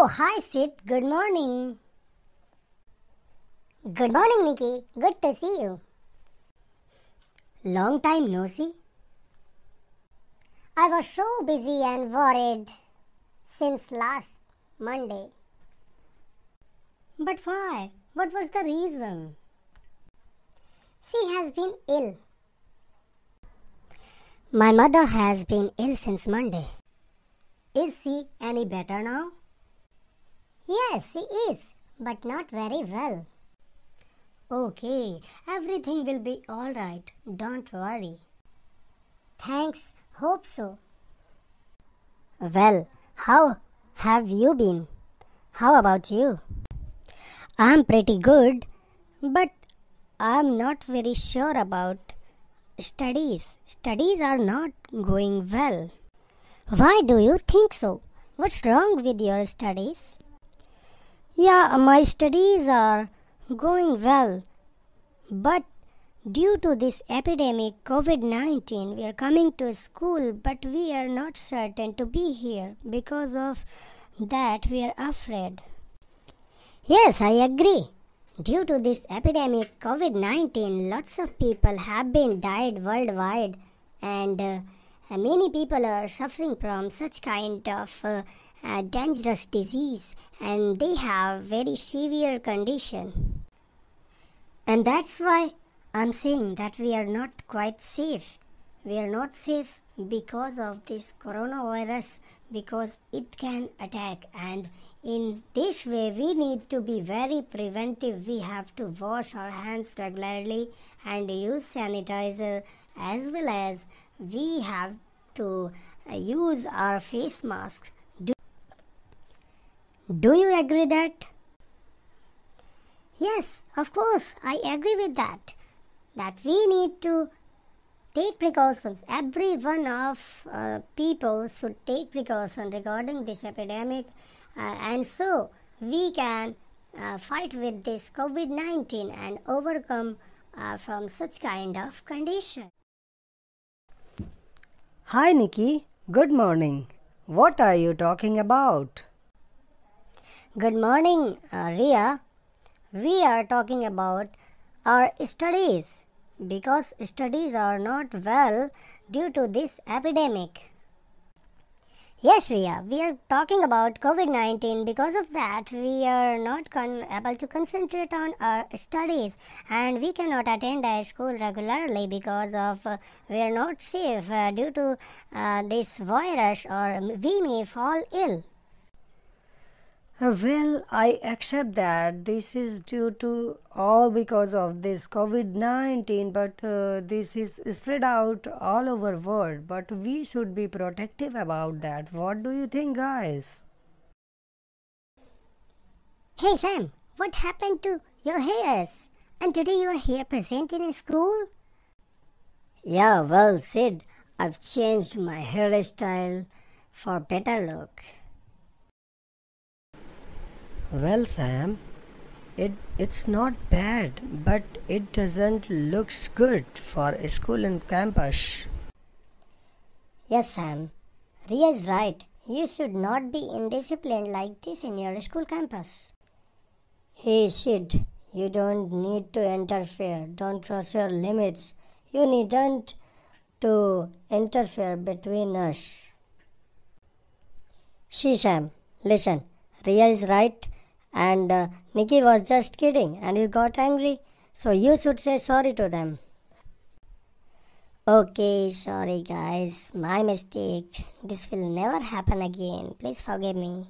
Oh, hi Sid. Good morning. Good morning, Nikki. Good to see you. Long time no see. I was so busy and worried since last Monday. But why? What was the reason? She has been ill. My mother has been ill since Monday. Is she any better now? Yes, he is, but not very well. Okay, everything will be alright. Don't worry. Thanks, hope so. Well, how have you been? How about you? I'm pretty good, but I'm not very sure about studies. Studies are not going well. Why do you think so? What's wrong with your studies? Yeah, my studies are going well, but due to this epidemic COVID 19, we are coming to school, but we are not certain to be here. Because of that, we are afraid. Yes, I agree. Due to this epidemic COVID 19, lots of people have been died worldwide, and uh, uh, many people are suffering from such kind of uh, uh, dangerous disease and they have very severe condition. And that's why I'm saying that we are not quite safe. We are not safe because of this coronavirus because it can attack and in this way we need to be very preventive we have to wash our hands regularly and use sanitizer as well as we have to uh, use our face masks. Do, do you agree that? Yes, of course, I agree with that. That we need to take precautions. Every one of uh, people should take precautions regarding this epidemic, uh, and so we can uh, fight with this COVID 19 and overcome uh, from such kind of condition. Hi Nikki, good morning. What are you talking about? Good morning, uh, Ria. We are talking about our studies because studies are not well due to this epidemic. Yes, Ria, we are talking about COVID 19. Because of that, we are not con- able to concentrate on our studies and we cannot attend our school regularly because of uh, we are not safe uh, due to uh, this virus or we may fall ill. Well, I accept that this is due to all because of this COVID-19, but uh, this is spread out all over world, but we should be protective about that. What do you think, guys? Hey Sam, what happened to your hairs? And today you are here presenting in school? Yeah, well said. I've changed my hairstyle for better look. Well, Sam, it, it's not bad, but it doesn't looks good for a school in campus. Yes, Sam. Ria is right. You should not be indisciplined like this in your school campus. Hey, Sid, you don't need to interfere. Don't cross your limits. You needn't to interfere between us. See, Sam, listen. Ria is right and uh, Nikki was just kidding and you got angry. So you should say sorry to them. Okay, sorry guys, my mistake. This will never happen again. Please forgive me.